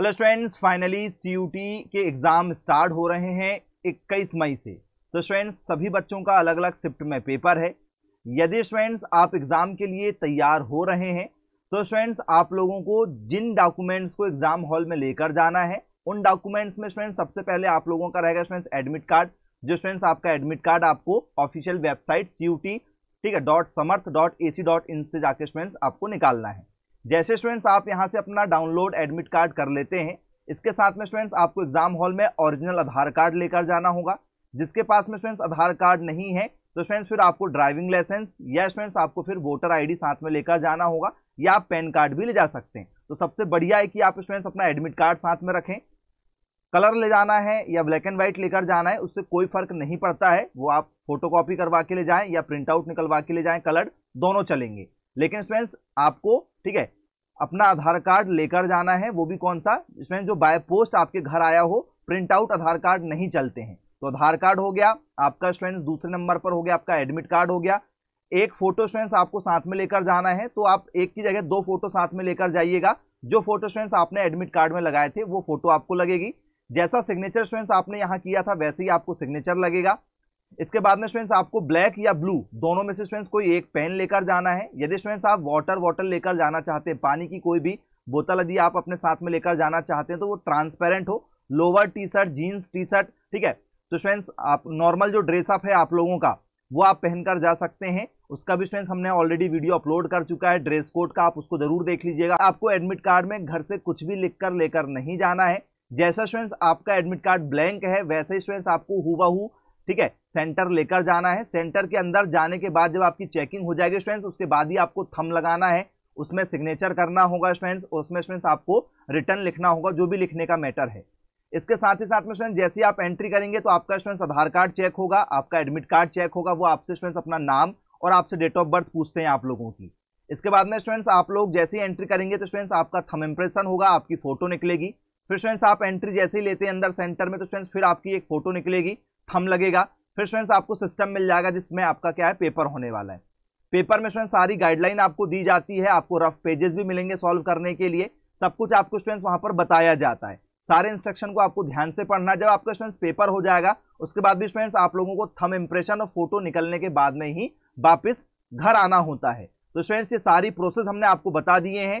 hello students finally सी के exam start हो रहे हैं 21 मई से तो स्टूडेंट्स सभी बच्चों का अलग अलग शिफ्ट में पेपर है यदि स्टूडेंट्स आप एग्ज़ाम के लिए तैयार हो रहे हैं तो स्टूडेंट्स आप लोगों को जिन डॉक्यूमेंट्स को एग्ज़ाम हॉल में लेकर जाना है उन डॉक्यूमेंट्स में स्टूडेंट्स सबसे पहले आप लोगों का रहेगा स्टूडेंट्स एडमिट कार्ड जो स्टूडेंट्स आपका एडमिट कार्ड आपको ऑफिशियल वेबसाइट सी ठीक है dot Samarth dot A C dot in से जाके स्टूडेंट्स आपको निकालना है जैसे स्टूडेंट्स आप यहाँ से अपना डाउनलोड एडमिट कार्ड कर लेते हैं इसके साथ में स्टूडेंट्स आपको एग्जाम हॉल में ओरिजिनल आधार कार्ड लेकर जाना होगा जिसके पास में स्टूडेंट्स आधार कार्ड नहीं है तो स्टूडेंट्स फिर आपको ड्राइविंग लाइसेंस या स्टूडेंट्स आपको फिर वोटर आईडी साथ में लेकर जाना होगा या आप पैन कार्ड भी ले जा सकते हैं तो सबसे बढ़िया है कि आप स्टूडेंट्स अपना एडमिट कार्ड साथ में रखें कलर ले जाना है या ब्लैक एंड व्हाइट लेकर जाना है उससे कोई फर्क नहीं पड़ता है वो आप फोटो कॉपी करवा के ले जाएं या प्रिंट आउट निकलवा के ले जाएं कलर दोनों चलेंगे लेकिन स्टूडेंट्स आपको ठीक है अपना आधार कार्ड लेकर जाना है वो भी कौन सा स्टूडेंट जो बाय पोस्ट आपके घर आया हो प्रिंट आउट आधार कार्ड नहीं चलते हैं तो आधार कार्ड हो गया आपका स्टूडेंट्स दूसरे नंबर पर हो गया आपका एडमिट कार्ड हो गया एक फोटो स्टूडेंट्स आपको साथ में लेकर जाना है तो आप एक की जगह दो फोटो साथ में लेकर जाइएगा जो फोटो स्टूडेंट्स आपने एडमिट कार्ड में लगाए थे वो फोटो आपको लगेगी जैसा सिग्नेचर स्टूडेंट्स आपने यहाँ किया था वैसे ही आपको सिग्नेचर लगेगा इसके बाद में स्टूडेंट्स आपको ब्लैक या ब्लू दोनों में से स्टूडेंट्स कोई एक पेन लेकर जाना है यदि स्टूडेंट्स आप वाटर वाटर लेकर जाना चाहते हैं पानी की कोई भी बोतल यदि आप अपने साथ में लेकर जाना चाहते हैं तो वो ट्रांसपेरेंट हो lower T shirt jeans T shirt ठीक है तो स्टूडेंट्स आप नॉर्मल जो ड्रेसअप है आप लोगों का वो आप पहनकर जा सकते हैं उसका भी स्टूडेंट्स हमने ऑलरेडी वीडियो अपलोड कर चुका है ड्रेस कोड का आप उसको जरूर देख लीजिएगा आपको एडमिट कार्ड में घर से कुछ भी लिख कर लेकर नहीं जाना है जैसा स्टूडेंट्स आपका एडमिट कार्ड ब्लैंक है वैसे ही स्टूडेंट्स आपको हुआ हु ठीक है सेंटर लेकर जाना है सेंटर के अंदर जाने के बाद जब आपकी चेकिंग हो जाएगी स्टूडेंट्स उसके बाद ही आपको थम लगाना है उसमें सिग्नेचर करना होगा स्टूडेंट्स और उसमें स्टूडेंट्स आपको रिटर्न लिखना होगा जो भी लिखने का मैटर है इसके साथ ही साथ में स्टूडेंट जैसे ही आप एंट्री करेंगे तो आपका स्टूडेंट्स आधार कार्ड चेक होगा आपका एडमिट कार्ड चेक होगा वो आपसे स्टूडेंट्स अपना नाम और आपसे डेट ऑफ बर्थ पूछते हैं आप लोगों की इसके बाद में स्टूडेंट्स आप लोग जैसे ही एंट्री करेंगे तो स्टूडेंट्स आपका थम इम्प्रेशन होगा आपकी फोटो निकलेगी फिर स्टूडेंट्स आप एंट्री जैसे ही लेते हैं अंदर सेंटर में तो स्टूडेंट्स फिर आपकी एक फोटो निकलेगी थम लगेगा फिर फ्रेंड्स आपको सिस्टम मिल जाएगा जिसमें आपका क्या है पेपर होने वाला है पेपर में स्टूडेंट सारी गाइडलाइन आपको दी जाती है आपको रफ पेजेस भी मिलेंगे सॉल्व करने के लिए सब कुछ आपको स्टूडेंट्स वहां पर बताया जाता है सारे इंस्ट्रक्शन को आपको ध्यान से पढ़ना है जब आपका स्टूडेंट्स पेपर हो जाएगा उसके बाद भी स्टूडेंट्स आप लोगों को थम इंप्रेशन और फोटो निकलने के बाद में ही वापिस घर आना होता है तो स्टूडेंट्स ये सारी प्रोसेस हमने आपको बता दिए हैं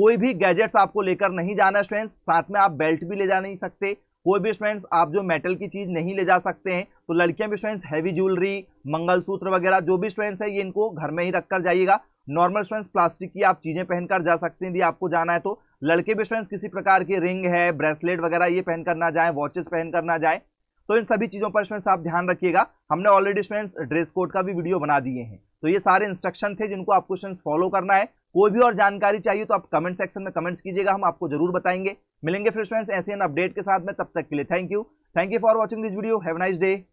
कोई भी गैजेट्स आपको लेकर नहीं जाना स्टूडेंट्स साथ में आप बेल्ट भी ले जा नहीं सकते कोई भी स्टूडेंट्स आप जो मेटल की चीज़ नहीं ले जा सकते हैं तो लड़कियां भी स्टूडेंट्स हैवी ज्वेलरी मंगलसूत्र वगैरह जो भी स्टूडेंट्स है ये इनको घर में ही रखकर जाइएगा नॉर्मल स्टूडेंट्स प्लास्टिक की आप चीज़ें पहनकर जा सकते हैं यदि आपको जाना है तो लड़के भी स्टूडेंट्स किसी प्रकार के रिंग है ब्रेसलेट वगैरह ये पहन कर ना जाए वॉचेस पहन कर ना जाए तो इन सभी चीज़ों पर स्टूडेंट्स आप ध्यान रखिएगा हमने ऑलरेडी स्टूडेंट्स ड्रेस कोड का भी वीडियो बना दिए हैं तो ये सारे इंस्ट्रक्शन थे जिनको आपको स्टूडेंट्स फॉलो करना है कोई भी और जानकारी चाहिए तो आप कमेंट सेक्शन में कमेंट्स कीजिएगा हम आपको जरूर बताएंगे मिलेंगे फिर फ्रेंड्स ऐसे अपडेट के साथ में तब तक के लिए thank you thank you for watching this video have nice day